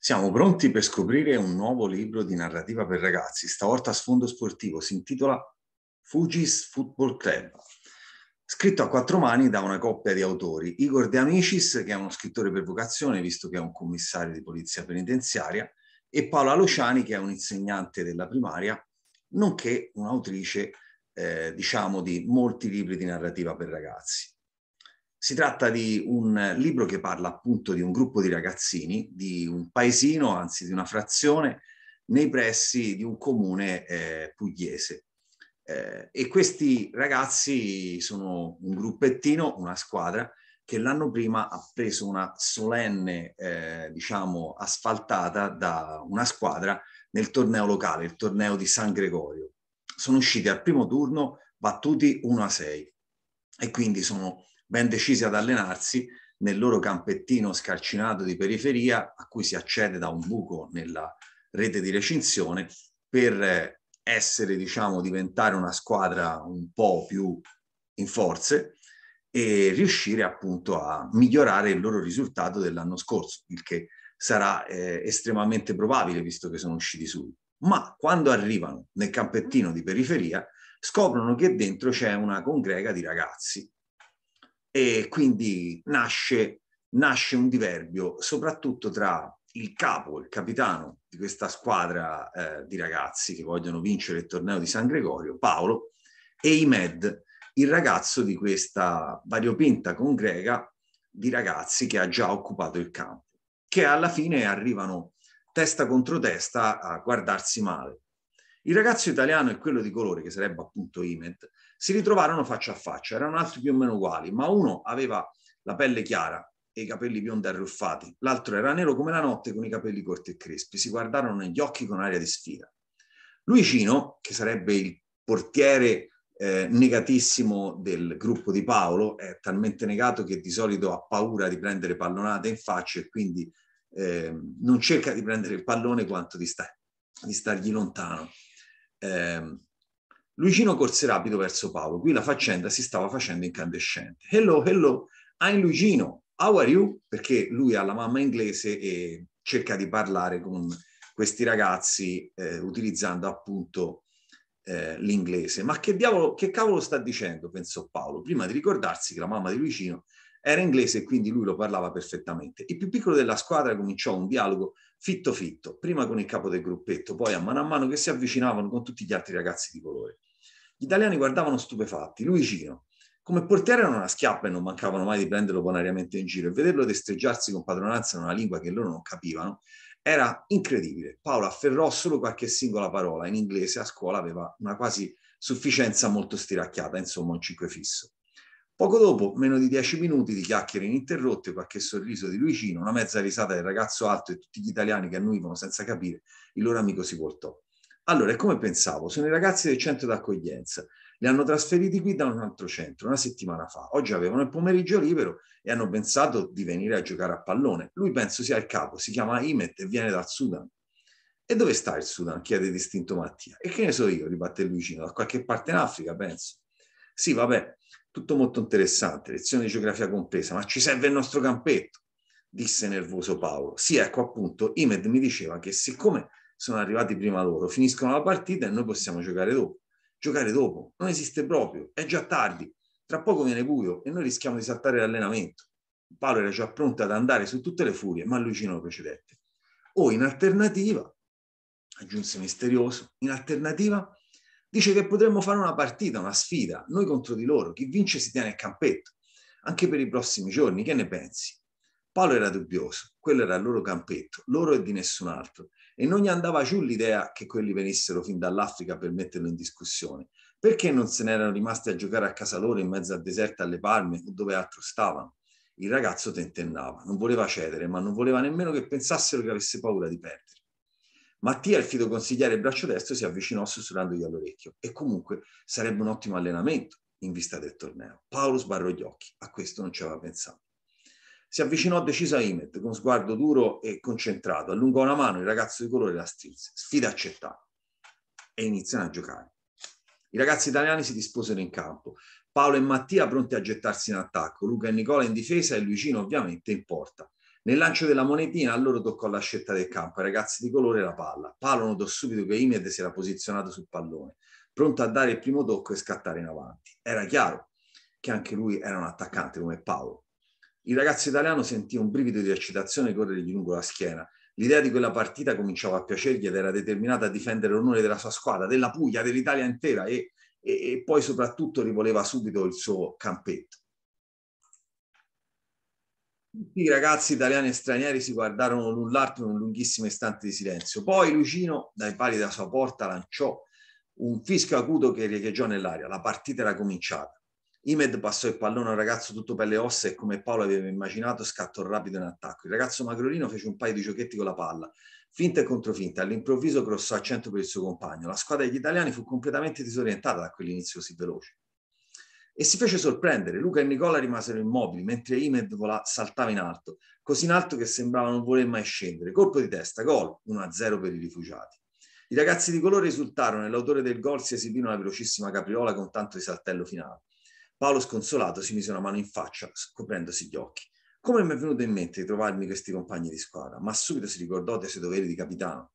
Siamo pronti per scoprire un nuovo libro di narrativa per ragazzi, stavolta a sfondo sportivo, si intitola Fugis Football Club, scritto a quattro mani da una coppia di autori, Igor De Amicis, che è uno scrittore per vocazione, visto che è un commissario di polizia penitenziaria, e Paola Luciani, che è un insegnante della primaria, nonché un'autrice, eh, diciamo, di molti libri di narrativa per ragazzi. Si tratta di un libro che parla appunto di un gruppo di ragazzini, di un paesino, anzi di una frazione, nei pressi di un comune eh, pugliese. Eh, e questi ragazzi sono un gruppettino, una squadra, che l'anno prima ha preso una solenne, eh, diciamo, asfaltata da una squadra nel torneo locale, il torneo di San Gregorio. Sono usciti al primo turno battuti 1 a 6 e quindi sono ben decisi ad allenarsi nel loro campettino scarcinato di periferia a cui si accede da un buco nella rete di recinzione per eh, essere, diciamo, diventare una squadra un po' più in forze e riuscire appunto a migliorare il loro risultato dell'anno scorso, il che sarà eh, estremamente probabile visto che sono usciti su. Ma quando arrivano nel campettino di periferia scoprono che dentro c'è una congrega di ragazzi e quindi nasce, nasce un diverbio soprattutto tra il capo, il capitano di questa squadra eh, di ragazzi che vogliono vincere il torneo di San Gregorio, Paolo, e Imed, il ragazzo di questa variopinta congrega di ragazzi che ha già occupato il campo, che alla fine arrivano testa contro testa a guardarsi male. Il ragazzo italiano è quello di colore, che sarebbe appunto Imed, si ritrovarono faccia a faccia, erano altri più o meno uguali, ma uno aveva la pelle chiara e i capelli biondi arruffati, l'altro era nero come la notte con i capelli corti e crespi, si guardarono negli occhi con aria di sfida. Luigino, che sarebbe il portiere eh, negatissimo del gruppo di Paolo, è talmente negato che di solito ha paura di prendere pallonate in faccia e quindi eh, non cerca di prendere il pallone quanto di, sta, di stargli lontano. Eh, Luigino corse rapido verso Paolo. Qui la faccenda si stava facendo incandescente. Hello, hello, I'm Luigino. How are you? Perché lui ha la mamma inglese e cerca di parlare con questi ragazzi eh, utilizzando appunto eh, l'inglese. Ma che diavolo, che cavolo sta dicendo? pensò Paolo, prima di ricordarsi che la mamma di Luigino era inglese e quindi lui lo parlava perfettamente. Il più piccolo della squadra cominciò un dialogo fitto fitto, prima con il capo del gruppetto, poi a mano a mano che si avvicinavano con tutti gli altri ragazzi di colore. Gli italiani guardavano stupefatti, Luigino. Come portiere era una schiappa e non mancavano mai di prenderlo bonariamente in giro e vederlo destreggiarsi con padronanza in una lingua che loro non capivano era incredibile. Paolo afferrò solo qualche singola parola in inglese, a scuola aveva una quasi sufficienza molto stiracchiata, insomma un 5 fisso. Poco dopo, meno di dieci minuti di chiacchiere ininterrotte, qualche sorriso di Luigino, una mezza risata del ragazzo alto e tutti gli italiani che annuivano senza capire, il loro amico si voltò. Allora, come pensavo, sono i ragazzi del centro d'accoglienza. Li hanno trasferiti qui da un altro centro una settimana fa. Oggi avevano il pomeriggio libero e hanno pensato di venire a giocare a pallone. Lui penso sia il capo, si chiama Imet e viene dal Sudan. E dove sta il Sudan? chiede distinto Mattia. E che ne so io, ribatte il vicino, da qualche parte in Africa, penso. Sì, vabbè, tutto molto interessante, lezione di geografia compresa, ma ci serve il nostro campetto, disse nervoso Paolo. Sì, ecco appunto, Imed mi diceva che siccome sono arrivati prima loro, finiscono la partita e noi possiamo giocare dopo. Giocare dopo non esiste proprio, è già tardi, tra poco viene buio e noi rischiamo di saltare l'allenamento. Paolo era già pronto ad andare su tutte le furie, ma Lucino lo precedette. O in alternativa, aggiunse misterioso, in alternativa dice che potremmo fare una partita, una sfida, noi contro di loro, chi vince si tiene il campetto, anche per i prossimi giorni, che ne pensi? Paolo era dubbioso, quello era il loro campetto, loro e di nessun altro, e non gli andava giù l'idea che quelli venissero fin dall'Africa per metterlo in discussione. Perché non se ne erano rimasti a giocare a casa loro in mezzo al deserto alle palme o dove altro stavano? Il ragazzo tentennava, non voleva cedere, ma non voleva nemmeno che pensassero che avesse paura di perdere. Mattia, il fido consigliere braccio destro, si avvicinò sussurrandogli all'orecchio e comunque sarebbe un ottimo allenamento in vista del torneo. Paolo sbarrò gli occhi, a questo non ci aveva pensato. Si avvicinò deciso a Imet con sguardo duro e concentrato, allungò una mano, il ragazzo di colore la strinse, sfida accettata, e iniziano a giocare. I ragazzi italiani si disposero in campo, Paolo e Mattia pronti a gettarsi in attacco, Luca e Nicola in difesa e Luigino ovviamente in porta. Nel lancio della monetina a loro toccò la scelta del campo, ai ragazzi di colore la palla. Paolo notò subito che Imed si era posizionato sul pallone, pronto a dare il primo tocco e scattare in avanti. Era chiaro che anche lui era un attaccante come Paolo. Il ragazzo italiano sentì un brivido di eccitazione corrergli lungo la schiena. L'idea di quella partita cominciava a piacergli ed era determinata a difendere l'onore della sua squadra, della Puglia, dell'Italia intera e, e, e poi soprattutto rivoleva subito il suo campetto. Tutti i ragazzi italiani e stranieri si guardarono l'un l'altro in un lunghissimo istante di silenzio. Poi Lucino, dai pali della sua porta, lanciò un fischio acuto che riecheggiò nell'aria. La partita era cominciata. Imed passò il pallone a un ragazzo tutto pelle e ossa e come Paolo aveva immaginato scattò rapido in attacco. Il ragazzo magrolino fece un paio di giochetti con la palla, finta e controfinta. All'improvviso crossò a centro per il suo compagno. La squadra degli italiani fu completamente disorientata da quell'inizio così veloce. E si fece sorprendere. Luca e Nicola rimasero immobili mentre Imed volà, saltava in alto, così in alto che sembrava non voler mai scendere. Colpo di testa, gol 1-0 per i rifugiati. I ragazzi di colore risultarono e l'autore del gol si esibì una velocissima capriola con tanto di saltello finale. Paolo sconsolato si mise una mano in faccia, scoprendosi gli occhi. Come mi è venuto in mente di trovarmi questi compagni di squadra, ma subito si ricordò dei suoi doveri di capitano.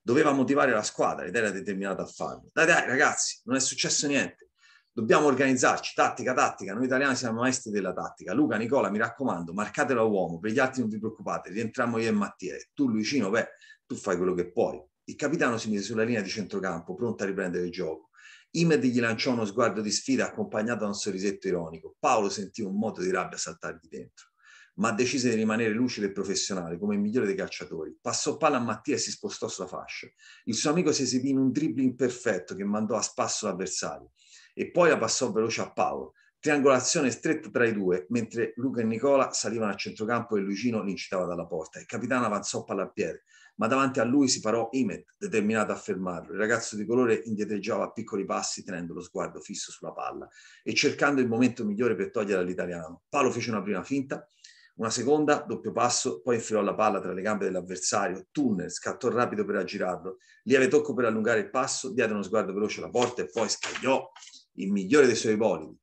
Doveva motivare la squadra ed era determinato a farlo. Dai, dai, ragazzi, non è successo niente. Dobbiamo organizzarci, tattica, tattica. Noi italiani siamo maestri della tattica. Luca, Nicola, mi raccomando, marcatelo a uomo. Per gli altri non vi preoccupate, rientriamo io e Mattia. tu, Lucino, beh, tu fai quello che puoi. Il capitano si mise sulla linea di centrocampo, pronto a riprendere il gioco. Imedi gli lanciò uno sguardo di sfida accompagnato da un sorrisetto ironico. Paolo sentì un moto di rabbia saltargli dentro, ma decise di rimanere lucido e professionale come il migliore dei calciatori. Passò palla a Mattia e si spostò sulla fascia. Il suo amico si esibì in un dribbling perfetto che mandò a spasso l'avversario e poi la passò veloce a Paolo. Triangolazione stretta tra i due, mentre Luca e Nicola salivano a centrocampo e Lucino l'incitava dalla porta. Il capitano avanzò palla a piede, ma davanti a lui si parò Imet, determinato a fermarlo. Il ragazzo di colore indietreggiava a piccoli passi, tenendo lo sguardo fisso sulla palla e cercando il momento migliore per toglierla all'italiano. Palo fece una prima finta, una seconda, doppio passo, poi infilò la palla tra le gambe dell'avversario, tunnel, scattò rapido per aggirarlo, lieve tocco per allungare il passo, diede uno sguardo veloce alla porta e poi scagliò il migliore dei suoi bolidi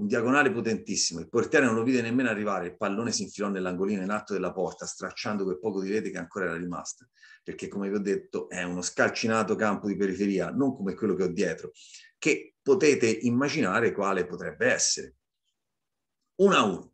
un diagonale potentissimo. Il portiere non lo vide nemmeno arrivare, il pallone si infilò nell'angolino in alto della porta, stracciando quel poco di rete che ancora era rimasta, perché come vi ho detto è uno scalcinato campo di periferia, non come quello che ho dietro, che potete immaginare quale potrebbe essere. 1-1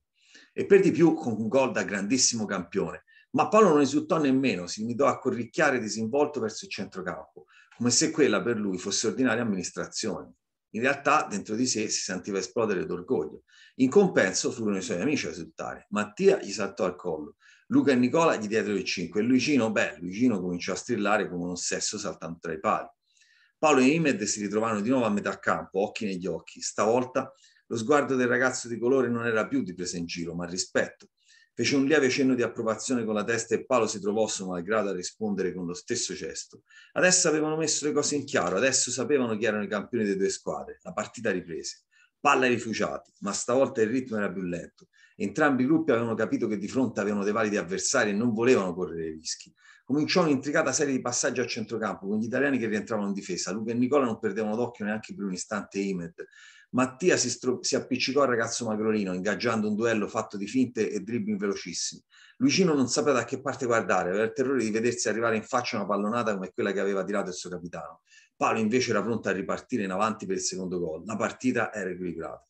e per di più con un gol da grandissimo campione. Ma Paolo non esultò nemmeno, si limitò a corricchiare disinvolto verso il centrocampo, come se quella per lui fosse ordinaria amministrazione. In realtà dentro di sé si sentiva esplodere d'orgoglio. In compenso furono i suoi amici a esultare. Mattia gli saltò al collo, Luca e Nicola gli diedero il 5 e Luigino, beh, Luigino cominciò a strillare come un ossesso saltando tra i pali. Paolo e Imed si ritrovarono di nuovo a metà campo, occhi negli occhi. Stavolta lo sguardo del ragazzo di colore non era più di presa in giro, ma rispetto. Fece un lieve cenno di approvazione con la testa e Paolo si trovò malgrado a rispondere con lo stesso gesto. Adesso avevano messo le cose in chiaro, adesso sapevano chi erano i campioni delle due squadre. La partita riprese. Palla ai rifugiati, ma stavolta il ritmo era più lento. Entrambi i gruppi avevano capito che di fronte avevano dei validi avversari e non volevano correre rischi. Cominciò un'intricata serie di passaggi a centrocampo con gli italiani che rientravano in difesa. Luca e Nicola non perdevano d'occhio neanche per un istante Imed, Mattia si, stro- si appiccicò al ragazzo magrolino, ingaggiando un duello fatto di finte e dribbling velocissimi. Luigino non sapeva da che parte guardare, aveva il terrore di vedersi arrivare in faccia una pallonata come quella che aveva tirato il suo capitano. Paolo invece era pronto a ripartire in avanti per il secondo gol. La partita era equilibrata.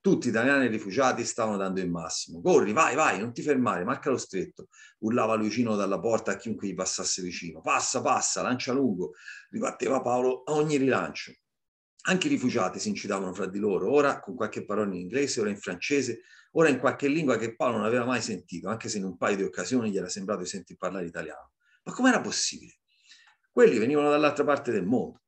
Tutti i italiani e rifugiati stavano dando il massimo. Corri, vai, vai, non ti fermare, marca lo stretto. Urlava Luigino dalla porta a chiunque gli passasse vicino. Passa, passa, lancia lungo. Ribatteva Paolo a ogni rilancio. Anche i rifugiati si incitavano fra di loro, ora con qualche parola in inglese, ora in francese, ora in qualche lingua che Paolo non aveva mai sentito, anche se in un paio di occasioni gli era sembrato di sentir parlare italiano. Ma com'era possibile? Quelli venivano dall'altra parte del mondo,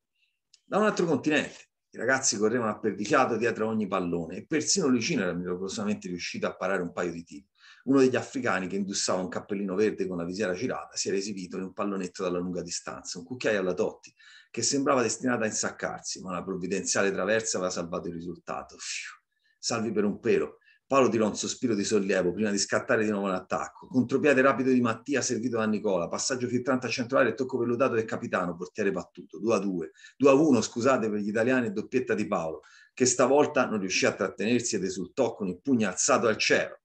da un altro continente. I ragazzi correvano a perdicato dietro a ogni pallone e persino Lucina era miracolosamente riuscita a parare un paio di tiri uno degli africani che indossava un cappellino verde con la visiera girata si era esibito in un pallonetto dalla lunga distanza, un cucchiaio alla Totti, che sembrava destinata a insaccarsi, ma una provvidenziale traversa aveva salvato il risultato. Fiu, salvi per un pelo. Paolo tirò un sospiro di sollievo prima di scattare di nuovo in attacco. Contropiede rapido di Mattia servito da Nicola, passaggio filtrante a centrale e tocco pelotato del capitano, portiere battuto, 2 a 2, 2 a 1 scusate per gli italiani e doppietta di Paolo, che stavolta non riuscì a trattenersi ed esultò con il pugno alzato al cielo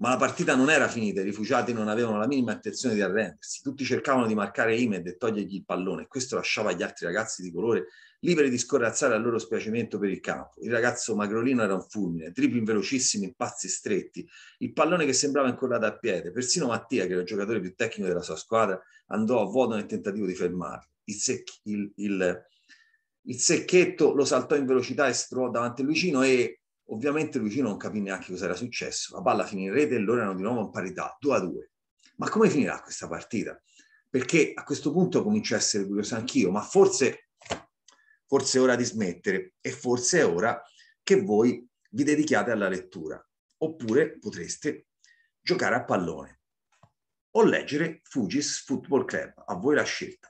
ma la partita non era finita, i rifugiati non avevano la minima intenzione di arrendersi, tutti cercavano di marcare Imed e togliergli il pallone, questo lasciava gli altri ragazzi di colore liberi di scorazzare al loro spiacimento per il campo. Il ragazzo magrolino era un fulmine, dribbling velocissimi impazzi stretti, il pallone che sembrava incollato a piede, persino Mattia, che era il giocatore più tecnico della sua squadra, andò a vuoto nel tentativo di fermarlo. Il, sec- il, il, il secchetto lo saltò in velocità e si trovò davanti a Lucino e Ovviamente Luigi non capì neanche cosa era successo, la palla finì in rete e loro erano di nuovo in parità, 2 a 2. Ma come finirà questa partita? Perché a questo punto comincio a essere curioso anch'io, ma forse, forse è ora di smettere e forse è ora che voi vi dedichiate alla lettura. Oppure potreste giocare a pallone o leggere Fugis Football Club, a voi la scelta.